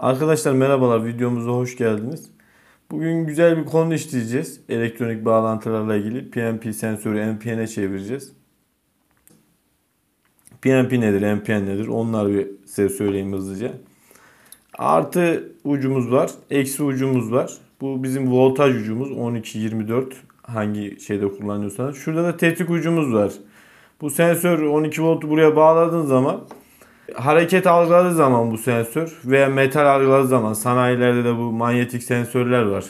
Arkadaşlar merhabalar videomuza hoş geldiniz. Bugün güzel bir konu işleyeceğiz. Elektronik bağlantılarla ilgili PNP sensörü NPN'e çevireceğiz. PNP nedir, NPN nedir? Onlar bir size söyleyeyim hızlıca. Artı ucumuz var, eksi ucumuz var. Bu bizim voltaj ucumuz 12-24 hangi şeyde kullanıyorsanız. Şurada da tetik ucumuz var. Bu sensör 12 voltu buraya bağladığın zaman hareket algıladığı zaman bu sensör veya metal algıladığı zaman sanayilerde de bu manyetik sensörler var.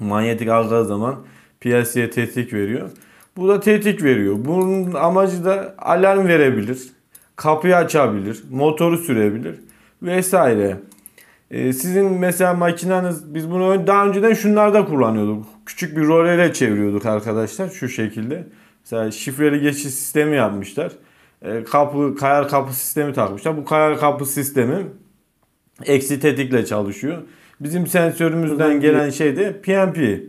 Manyetik algıladığı zaman piyasaya tetik veriyor. Bu da tetik veriyor. Bunun amacı da alarm verebilir. Kapıyı açabilir. Motoru sürebilir. Vesaire. Ee, sizin mesela makineniz biz bunu daha önceden şunlarda kullanıyorduk. Küçük bir rolere çeviriyorduk arkadaşlar şu şekilde. Mesela şifreli geçiş sistemi yapmışlar. E, kapı kayar kapı sistemi takmışlar. Bu kayar kapı sistemi eksi tetikle çalışıyor. Bizim sensörümüzden gelen şey de PNP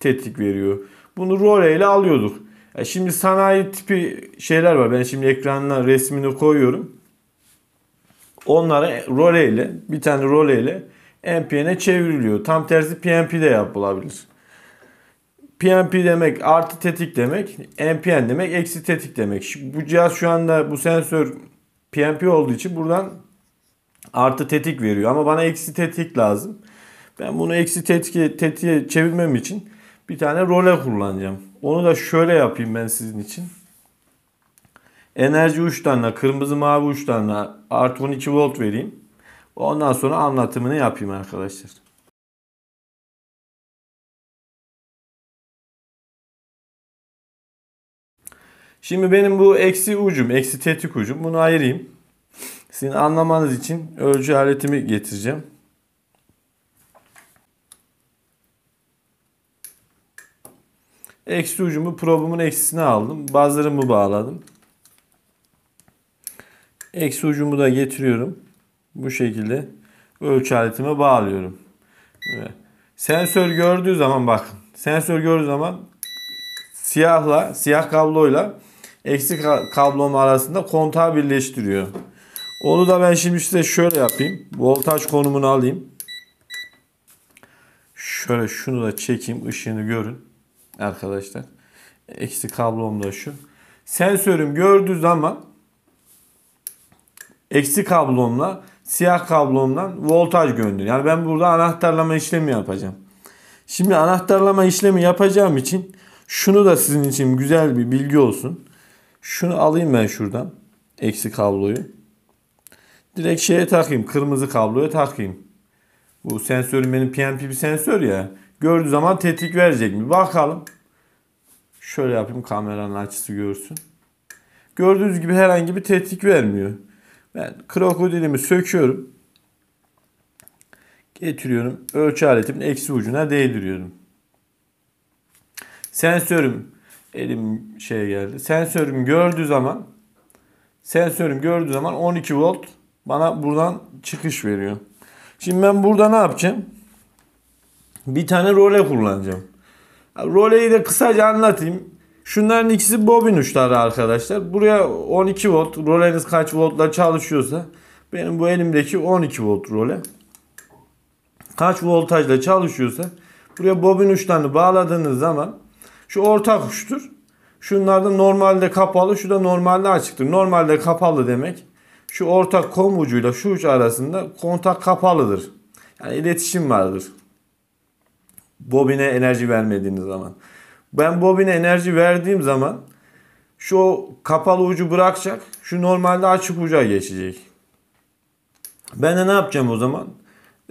tetik veriyor. Bunu role ile alıyorduk. E, şimdi sanayi tipi şeyler var. Ben şimdi ekranına resmini koyuyorum. Onları role ile bir tane role ile NPN'e çevriliyor. Tam tersi PNP de yapılabilir. PNP demek artı tetik demek. NPN demek eksi tetik demek. bu cihaz şu anda bu sensör PNP olduğu için buradan artı tetik veriyor. Ama bana eksi tetik lazım. Ben bunu eksi tetki, tetiğe çevirmem için bir tane role kullanacağım. Onu da şöyle yapayım ben sizin için. Enerji uçlarına, kırmızı mavi uçlarına artı 12 volt vereyim. Ondan sonra anlatımını yapayım arkadaşlar. Şimdi benim bu eksi ucum, eksi tetik ucum. Bunu ayırayım. Sizin anlamanız için ölçü aletimi getireceğim. Eksi ucumu probumun eksisine aldım. Bazlarımı bağladım. Eksi ucumu da getiriyorum. Bu şekilde ölçü aletime bağlıyorum. Evet. Sensör gördüğü zaman bakın. Sensör gördüğü zaman siyahla, siyah kabloyla eksik kablom arasında kontağı birleştiriyor. Onu da ben şimdi size şöyle yapayım. Voltaj konumunu alayım. Şöyle şunu da çekeyim. ışığını görün. Arkadaşlar. eksik kablom da şu. Sensörüm gördüğü zaman eksik kablomla siyah kablomdan voltaj gönderiyor. Yani ben burada anahtarlama işlemi yapacağım. Şimdi anahtarlama işlemi yapacağım için şunu da sizin için güzel bir bilgi olsun. Şunu alayım ben şuradan. Eksi kabloyu. Direkt şeye takayım. Kırmızı kabloya takayım. Bu sensörüm benim PNP bir sensör ya. Gördüğü zaman tetik verecek mi? Bakalım. Şöyle yapayım kameranın açısı görsün. Gördüğünüz gibi herhangi bir tetik vermiyor. Ben krokodilimi söküyorum. Getiriyorum. Ölçü aletimin eksi ucuna değdiriyorum. Sensörüm elim şeye geldi. Sensörüm gördüğü zaman sensörüm gördüğü zaman 12 volt bana buradan çıkış veriyor. Şimdi ben burada ne yapacağım? Bir tane role kullanacağım. Roleyi de kısaca anlatayım. Şunların ikisi bobin uçları arkadaşlar. Buraya 12 volt. Roleniz kaç voltla çalışıyorsa benim bu elimdeki 12 volt role kaç voltajla çalışıyorsa buraya bobin uçlarını bağladığınız zaman şu ortak uçtur. Şunlarda normalde kapalı, şu da normalde açıktır. Normalde kapalı demek şu ortak kom ucuyla şu uç arasında kontak kapalıdır. Yani iletişim vardır. Bobine enerji vermediğiniz zaman. Ben bobine enerji verdiğim zaman şu kapalı ucu bırakacak. Şu normalde açık uca geçecek. Ben de ne yapacağım o zaman?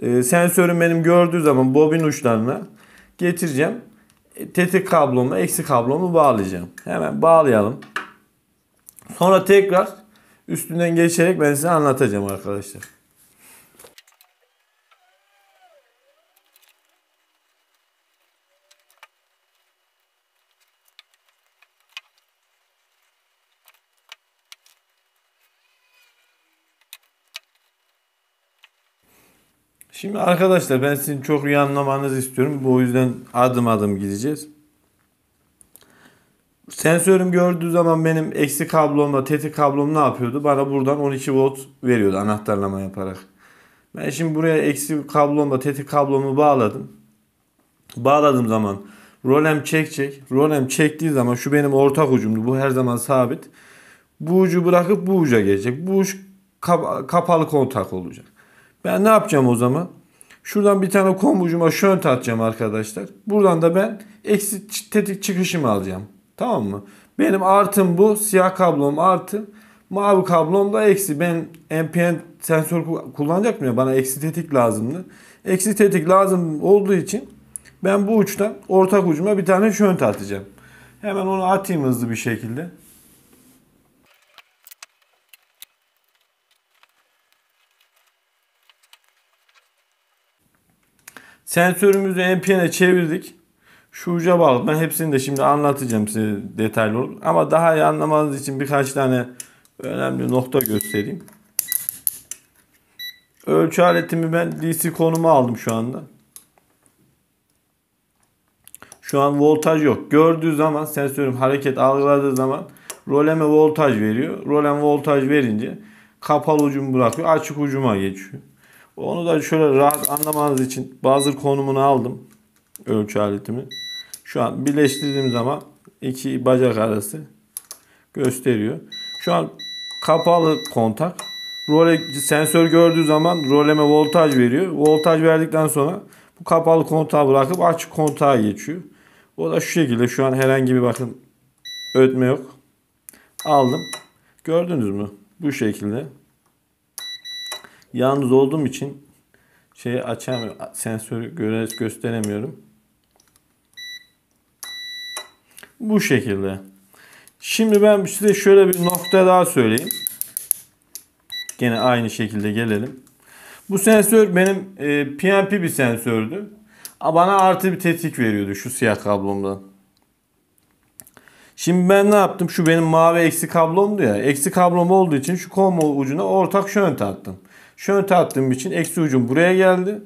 Ee, sensörüm benim gördüğü zaman bobin uçlarına getireceğim tetik kablomu, eksi kablomu bağlayacağım. Hemen bağlayalım. Sonra tekrar üstünden geçerek ben size anlatacağım arkadaşlar. Şimdi arkadaşlar ben sizin çok iyi anlamanızı istiyorum. Bu yüzden adım adım gideceğiz. Sensörüm gördüğü zaman benim eksi kablomla teti kablom ne yapıyordu? Bana buradan 12 volt veriyordu anahtarlama yaparak. Ben şimdi buraya eksi kablomla teti kablomu bağladım. Bağladığım zaman rolem çekecek. Rolem çektiği zaman şu benim ortak ucumdu. Bu her zaman sabit. Bu ucu bırakıp bu uca gelecek. Bu uç kapalı kontak olacak. Ben ne yapacağım o zaman? Şuradan bir tane kombucuma şönt atacağım arkadaşlar. Buradan da ben eksi tetik çıkışımı alacağım. Tamam mı? Benim artım bu. Siyah kablom artı. Mavi kablom da eksi. Ben NPN sensör kullanacak mıyım? Bana eksi tetik lazımdı. Eksi tetik lazım olduğu için ben bu uçtan ortak ucuma bir tane şönt atacağım. Hemen onu atayım hızlı bir şekilde. Sensörümüzü NPN'e çevirdik. Şu uca bağlı. Ben hepsini de şimdi anlatacağım size detaylı olarak. Ama daha iyi anlamanız için birkaç tane önemli nokta göstereyim. Ölçü aletimi ben DC konuma aldım şu anda. Şu an voltaj yok. Gördüğü zaman sensörüm hareket algıladığı zaman roleme voltaj veriyor. Rolem voltaj verince kapalı ucumu bırakıyor. Açık ucuma geçiyor. Onu da şöyle rahat anlamanız için bazı konumunu aldım. Ölçü aletimi. Şu an birleştirdiğim zaman iki bacak arası gösteriyor. Şu an kapalı kontak. Role, sensör gördüğü zaman roleme voltaj veriyor. Voltaj verdikten sonra bu kapalı kontağı bırakıp açık kontağa geçiyor. O da şu şekilde şu an herhangi bir bakın ötme yok. Aldım. Gördünüz mü? Bu şekilde. Yalnız olduğum için şeyi açamıyorum. Sensörü göre gösteremiyorum. Bu şekilde. Şimdi ben size şöyle bir nokta daha söyleyeyim. Gene aynı şekilde gelelim. Bu sensör benim e, PNP bir sensördü. Bana artı bir tetik veriyordu şu siyah kablomdan. Şimdi ben ne yaptım? Şu benim mavi eksi kablomdu ya. Eksi kablom olduğu için şu kombo ucuna ortak şönt attım. Şu öte attığım için eksi ucum buraya geldi.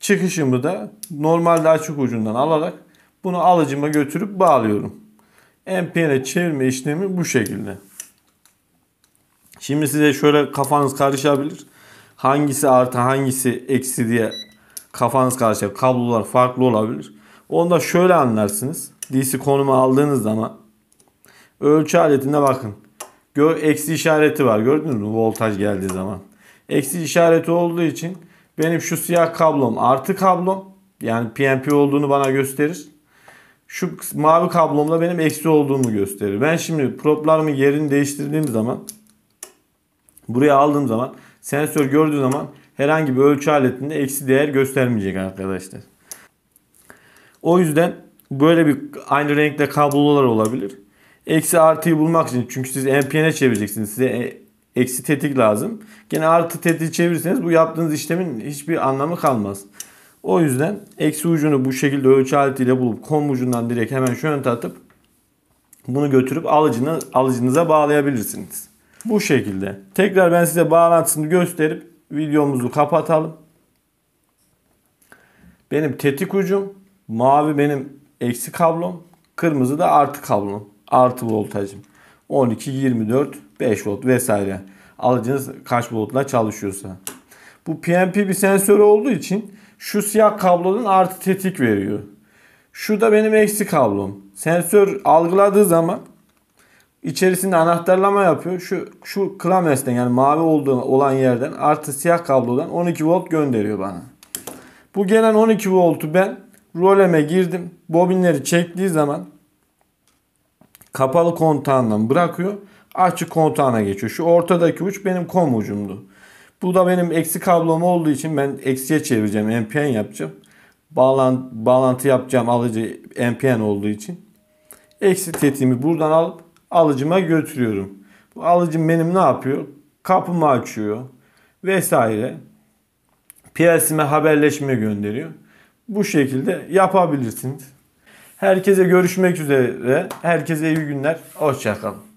Çıkışımı da normalde açık ucundan alarak bunu alıcıma götürüp bağlıyorum. NPN'e çevirme işlemi bu şekilde. Şimdi size şöyle kafanız karışabilir. Hangisi artı hangisi eksi diye kafanız karışacak. Kablolar farklı olabilir. Onu da şöyle anlarsınız. DC konumu aldığınız zaman ölçü aletinde bakın. Gör, eksi işareti var. Gördünüz mü voltaj geldiği zaman eksi işareti olduğu için benim şu siyah kablom artı kablom yani PNP olduğunu bana gösterir. Şu mavi kablomda benim eksi olduğumu gösterir. Ben şimdi problarımı yerini değiştirdiğim zaman buraya aldığım zaman sensör gördüğü zaman herhangi bir ölçü aletinde eksi değer göstermeyecek arkadaşlar. O yüzden böyle bir aynı renkte kablolar olabilir. Eksi artıyı bulmak için çünkü siz NPN'e çevireceksiniz. Size eksi tetik lazım. Gene artı tetik çevirirseniz bu yaptığınız işlemin hiçbir anlamı kalmaz. O yüzden eksi ucunu bu şekilde ölçü aletiyle bulup kom ucundan direkt hemen şu yönte atıp bunu götürüp alıcını, alıcınıza bağlayabilirsiniz. Bu şekilde. Tekrar ben size bağlantısını gösterip videomuzu kapatalım. Benim tetik ucum, mavi benim eksi kablom, kırmızı da artı kablom, artı voltajım. 12, 24, 5 volt vesaire alacağınız kaç voltla çalışıyorsa. Bu PNP bir sensör olduğu için şu siyah kablonun artı tetik veriyor. Şu da benim eksi kablom. Sensör algıladığı zaman içerisinde anahtarlama yapıyor. Şu şu klamesten yani mavi olduğu olan yerden artı siyah kablodan 12 volt gönderiyor bana. Bu gelen 12 voltu ben roleme girdim. Bobinleri çektiği zaman kapalı kontağından bırakıyor açık kontağına geçiyor. Şu ortadaki uç benim kom ucumdu. Bu da benim eksi kablom olduğu için ben eksiye çevireceğim. NPN yapacağım. Bağlan, bağlantı yapacağım alıcı NPN olduğu için. Eksi tetiğimi buradan alıp alıcıma götürüyorum. Bu alıcım benim ne yapıyor? Kapımı açıyor vesaire. PLC'me haberleşme gönderiyor. Bu şekilde yapabilirsiniz. Herkese görüşmek üzere. Herkese iyi günler. Hoşçakalın.